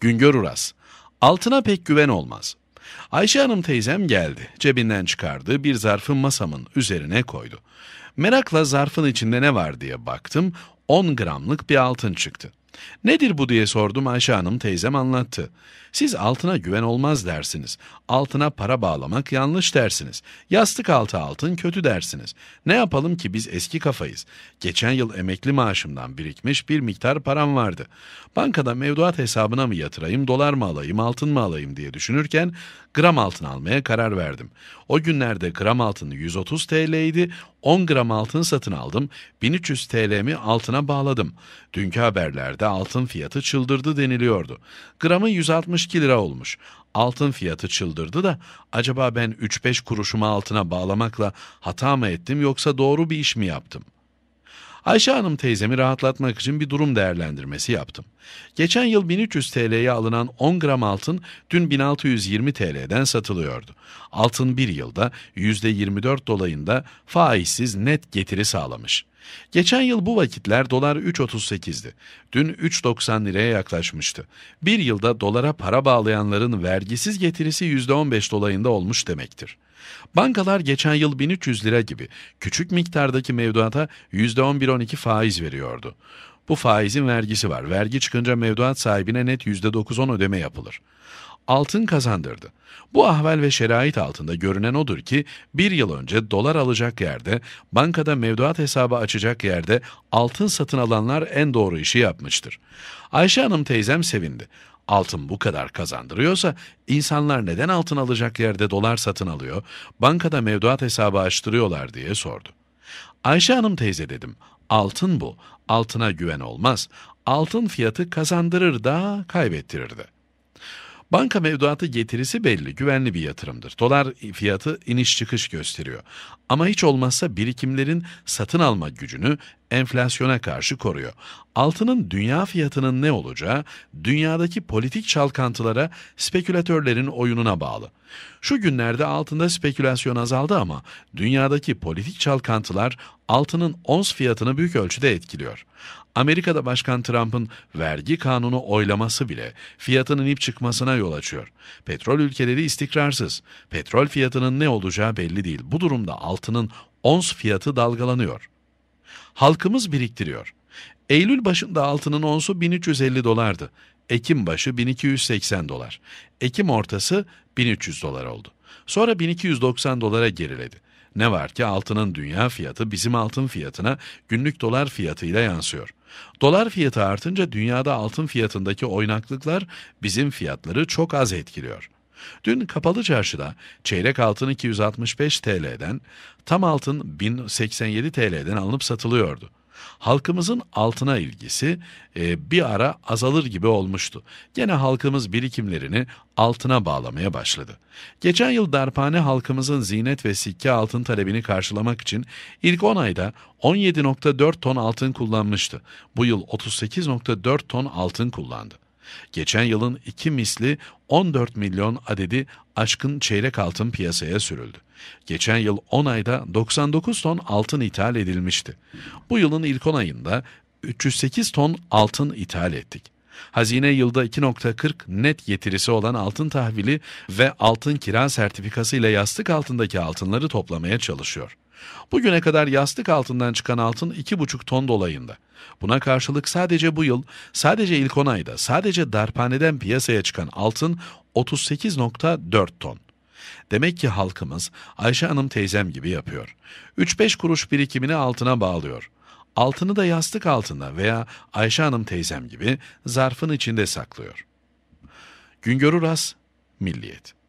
Güngör Uras. Altına pek güven olmaz. Ayşe Hanım teyzem geldi. Cebinden çıkardığı bir zarfı masamın üzerine koydu. Merakla zarfın içinde ne var diye baktım. 10 gramlık bir altın çıktı. Nedir bu diye sordum Ayşe Hanım teyzem anlattı. Siz altına güven olmaz dersiniz. Altına para bağlamak yanlış dersiniz. Yastık altı altın kötü dersiniz. Ne yapalım ki biz eski kafayız. Geçen yıl emekli maaşımdan birikmiş bir miktar param vardı. Bankada mevduat hesabına mı yatırayım, dolar mı alayım, altın mı alayım diye düşünürken gram altın almaya karar verdim. O günlerde gram altın 130 TL idi. 10 gram altın satın aldım. 1300 TL'mi altına bağladım. Dünkü haberlerde günlerde altın fiyatı çıldırdı deniliyordu. Gramı 162 lira olmuş. Altın fiyatı çıldırdı da acaba ben 3-5 kuruşumu altına bağlamakla hata mı ettim yoksa doğru bir iş mi yaptım?'' Ayşe Hanım teyzemi rahatlatmak için bir durum değerlendirmesi yaptım. Geçen yıl 1300 TL'ye alınan 10 gram altın dün 1620 TL'den satılıyordu. Altın bir yılda %24 dolayında faizsiz net getiri sağlamış. Geçen yıl bu vakitler dolar 3.38'di. Dün 3.90 liraya yaklaşmıştı. Bir yılda dolara para bağlayanların vergisiz getirisi %15 dolayında olmuş demektir. Bankalar geçen yıl 1300 lira gibi küçük miktardaki mevduata %11-12 faiz veriyordu. Bu faizin vergisi var. Vergi çıkınca mevduat sahibine net %9-10 ödeme yapılır. Altın kazandırdı. Bu ahval ve şerait altında görünen odur ki bir yıl önce dolar alacak yerde, bankada mevduat hesabı açacak yerde altın satın alanlar en doğru işi yapmıştır. Ayşe Hanım teyzem sevindi. Altın bu kadar kazandırıyorsa insanlar neden altın alacak yerde dolar satın alıyor, bankada mevduat hesabı açtırıyorlar diye sordu. Ayşe Hanım teyze dedim, altın bu, altına güven olmaz, altın fiyatı kazandırır da kaybettirir de. Banka mevduatı getirisi belli, güvenli bir yatırımdır. Dolar fiyatı iniş çıkış gösteriyor. Ama hiç olmazsa birikimlerin satın alma gücünü enflasyona karşı koruyor. Altının dünya fiyatının ne olacağı, dünyadaki politik çalkantılara spekülatörlerin oyununa bağlı. Şu günlerde altında spekülasyon azaldı ama dünyadaki politik çalkantılar altının ons fiyatını büyük ölçüde etkiliyor. Amerika'da Başkan Trump'ın vergi kanunu oylaması bile fiyatının ip çıkmasına yol açıyor. Petrol ülkeleri istikrarsız. Petrol fiyatının ne olacağı belli değil. Bu durumda altının ons fiyatı dalgalanıyor. Halkımız biriktiriyor. Eylül başında altının onsu 1350 dolardı. Ekim başı 1280 dolar. Ekim ortası 1300 dolar oldu. Sonra 1290 dolara geriledi. Ne var ki altının dünya fiyatı bizim altın fiyatına günlük dolar fiyatıyla yansıyor. Dolar fiyatı artınca dünyada altın fiyatındaki oynaklıklar bizim fiyatları çok az etkiliyor. Dün kapalı çarşıda çeyrek altın 265 TL'den, tam altın 1087 TL'den alınıp satılıyordu. Halkımızın altına ilgisi e, bir ara azalır gibi olmuştu. Gene halkımız birikimlerini altına bağlamaya başladı. Geçen yıl darphane halkımızın zinet ve sikke altın talebini karşılamak için ilk 10 ayda 17.4 ton altın kullanmıştı. Bu yıl 38.4 ton altın kullandı. Geçen yılın iki misli 14 milyon adedi aşkın çeyrek altın piyasaya sürüldü. Geçen yıl 10 ayda 99 ton altın ithal edilmişti. Bu yılın ilk 10 ayında 308 ton altın ithal ettik. Hazine yılda 2.40 net getirisi olan altın tahvili ve altın kira sertifikası ile yastık altındaki altınları toplamaya çalışıyor. Bugüne kadar yastık altından çıkan altın 2,5 ton dolayında. Buna karşılık sadece bu yıl, sadece ilk 10 ayda, sadece darphaneden piyasaya çıkan altın 38.4 ton. Demek ki halkımız Ayşe Hanım teyzem gibi yapıyor. 3-5 kuruş birikimini altına bağlıyor. Altını da yastık altında veya Ayşe Hanım teyzem gibi zarfın içinde saklıyor. Güngörü Ras, Milliyet